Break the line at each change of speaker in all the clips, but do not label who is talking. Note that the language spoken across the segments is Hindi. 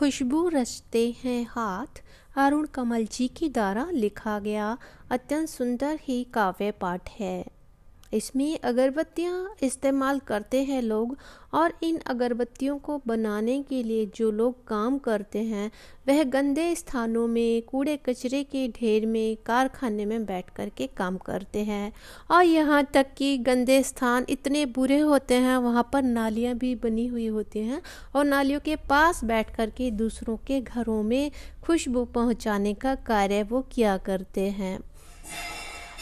खुशबू रचते हैं हाथ अरुण कमल जी की द्वारा लिखा गया अत्यंत सुंदर ही काव्य पाठ है इसमें अगरबत्तियाँ इस्तेमाल करते हैं लोग और इन अगरबत्तियों को बनाने के लिए जो लोग काम करते हैं वह गंदे स्थानों में कूड़े कचरे के ढेर में कारखाने में बैठ कर के काम करते हैं और यहाँ तक कि गंदे स्थान इतने बुरे होते हैं वहाँ पर नालियाँ भी बनी हुई होती हैं और नालियों के पास बैठ कर के दूसरों के घरों में खुशबू पहुँचाने का कार्य वो किया करते हैं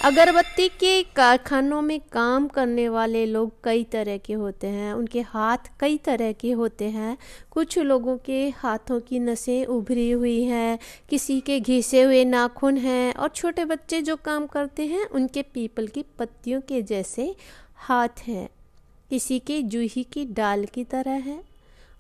अगरबत्ती के कारखानों में काम करने वाले लोग कई तरह के होते हैं उनके हाथ कई तरह के होते हैं कुछ लोगों के हाथों की नसें उभरी हुई हैं किसी के घिसे हुए नाखून हैं और छोटे बच्चे जो काम करते हैं उनके पीपल की पत्तियों के जैसे हाथ हैं किसी के जूही की डाल की तरह है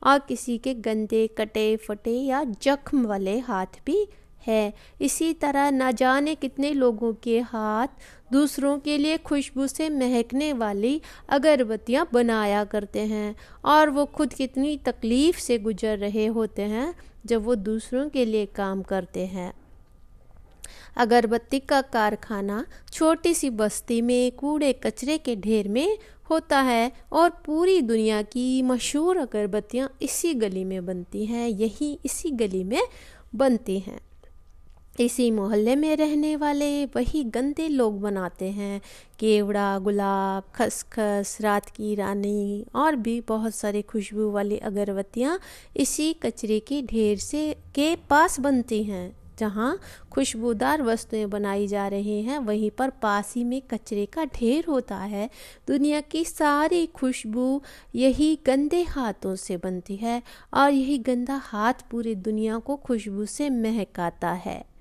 और किसी के गंदे कटे फटे या जख्म वाले हाथ भी है इसी तरह ना जाने कितने लोगों के हाथ दूसरों के लिए खुशबू से महकने वाली अगरबत्तियाँ बनाया करते हैं और वो खुद कितनी तकलीफ़ से गुजर रहे होते हैं जब वो दूसरों के लिए काम करते हैं अगरबत्ती का कारखाना छोटी सी बस्ती में कूड़े कचरे के ढेर में होता है और पूरी दुनिया की मशहूर अगरबत्तियाँ इसी गली में बनती हैं यही इसी गली में बनती हैं इसी मोहल्ले में रहने वाले वही गंदे लोग बनाते हैं केवड़ा गुलाब खसखस रात की रानी और भी बहुत सारे खुशबू वाली अगरबत्तियाँ इसी कचरे के ढेर से के पास बनती हैं जहाँ खुशबूदार वस्तुएं बनाई जा रही हैं वहीं पर पास ही में कचरे का ढेर होता है दुनिया की सारी खुशबू यही गंदे हाथों से बनती है और यही गंदा हाथ पूरी दुनिया को खुशबू से महकाता है